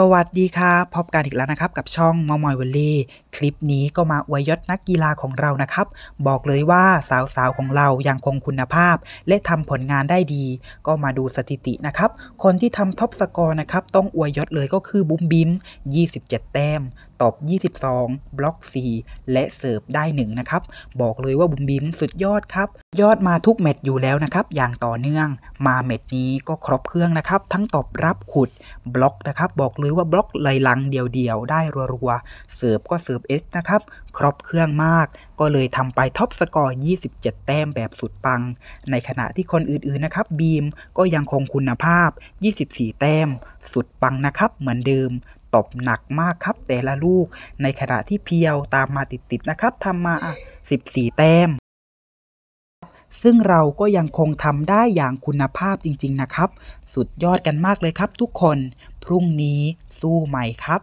สวัสดีค่ะพบกันอีกแล้วนะครับ กับช่องมอมอยเวลลี่คลิปนี้ก็มาอวยยศนักกีฬาของเรานะครับ บอกเลยว่าสาวๆของเรายังคงคุณภาพ และทำผลงานได้ดีก็มาดูสถิตินะครับ คนที่ทำท็อปสกอร์นะครับ ต้องอวยยศเลยก็คือบุ้มบิ้ม27แต้มตอบ 22 บล็อก 4 และเสิร์ฟได้1นะครับบอกเลยว่าบุ้มบิ้มสุดยอดครับ ยอดมาทุกแมตช์อยู่แล้วนะครับ อย่างต่อเนื่องมาแมตช์นี้ก็ครบเครื่องนะครับทั้งตอบรับขุดบล็อกนะครับบอกเลยว่าบล็อกไหลหลังเดียวๆได้รัวๆเสิร์ฟก็เสิร์ฟ 10S นะครับครบเครื่องมากก็เลยทำไปท็อปสกอร์ 27 แต้มแบบสุดปัง ในขณะที่คนอื่นๆนะครับบีมก็ยังคงคุณภาพ 24 แต้ม สุดปังนะครับเหมือนเดิม ตบหนักมากครับแต่ละลูก ในขณะที่เพียวตามมาติดๆนะครับทำมา 14 แต้ม ซึ่งเราก็ยังคงทำได้อย่างคุณภาพจริงๆนะครับ สุดยอดกันมากเลยครับทุกคนพรุ่งนี้สู้ใหม่ครับ